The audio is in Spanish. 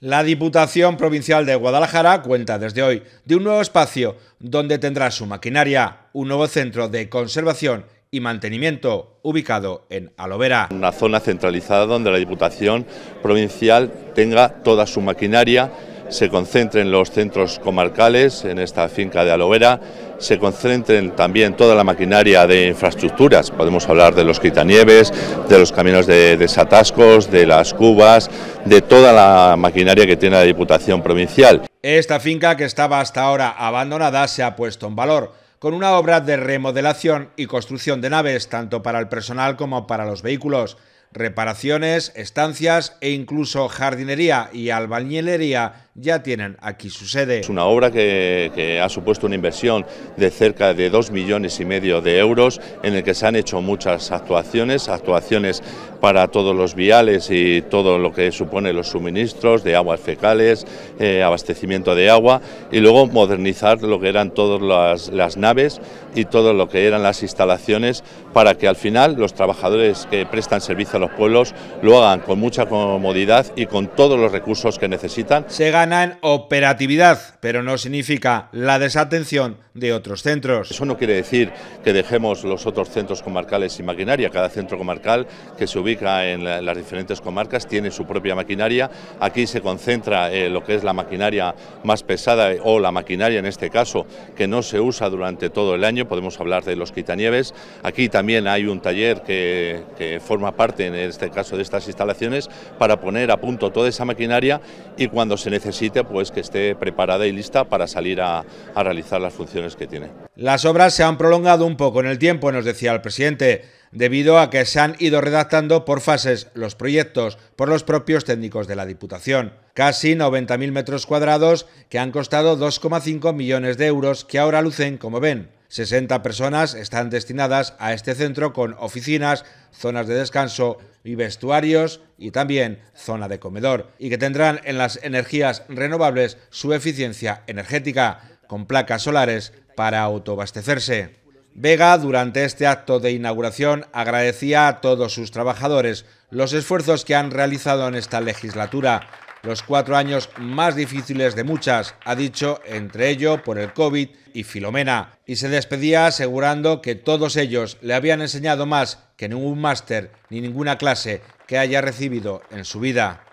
La Diputación Provincial de Guadalajara cuenta desde hoy de un nuevo espacio donde tendrá su maquinaria, un nuevo centro de conservación y mantenimiento ubicado en Alovera. Una zona centralizada donde la Diputación Provincial tenga toda su maquinaria se concentren los centros comarcales en esta finca de Alovera, se concentren también toda la maquinaria de infraestructuras. Podemos hablar de los quitanieves, de los caminos de desatascos, de las cubas, de toda la maquinaria que tiene la Diputación Provincial. Esta finca que estaba hasta ahora abandonada se ha puesto en valor con una obra de remodelación y construcción de naves tanto para el personal como para los vehículos reparaciones, estancias e incluso jardinería y albañilería ya tienen aquí su sede. Es una obra que, ha supuesto una inversión de cerca de 2 millones y medio de euros, en el que se han hecho muchas actuaciones, actuaciones para todos los viales y todo lo que supone los suministros de aguas fecales, eh, abastecimiento de agua y luego modernizar lo que eran todas las, naves y todo lo que eran las instalaciones para que al final los trabajadores que prestan servicio a los pueblos lo hagan con mucha comodidad y con todos los recursos que necesitan en operatividad, pero no significa la desatención de otros centros. Eso no quiere decir que dejemos los otros centros comarcales sin maquinaria. Cada centro comarcal que se ubica en las diferentes comarcas tiene su propia maquinaria. Aquí se concentra eh, lo que es la maquinaria más pesada o la maquinaria en este caso que no se usa durante todo el año. Podemos hablar de los quitanieves. Aquí también hay un taller que, que forma parte en este caso de estas instalaciones para poner a punto toda esa maquinaria y cuando se necesita pues que esté preparada y lista para salir a realizar las funciones que tiene. Las obras se han prolongado un poco en el tiempo, nos decía el presidente, debido a que se han ido redactando por fases los proyectos por los propios técnicos de la Diputación. Casi 90.000 metros cuadrados que han costado 2,5 millones de euros que ahora lucen como ven 60 personas están destinadas a este centro con oficinas, zonas de descanso y vestuarios y también zona de comedor, y que tendrán en las energías renovables su eficiencia energética, con placas solares para autoabastecerse. Vega, durante este acto de inauguración, agradecía a todos sus trabajadores los esfuerzos que han realizado en esta legislatura los cuatro años más difíciles de muchas, ha dicho, entre ello por el COVID y Filomena, y se despedía asegurando que todos ellos le habían enseñado más que ningún máster ni ninguna clase que haya recibido en su vida.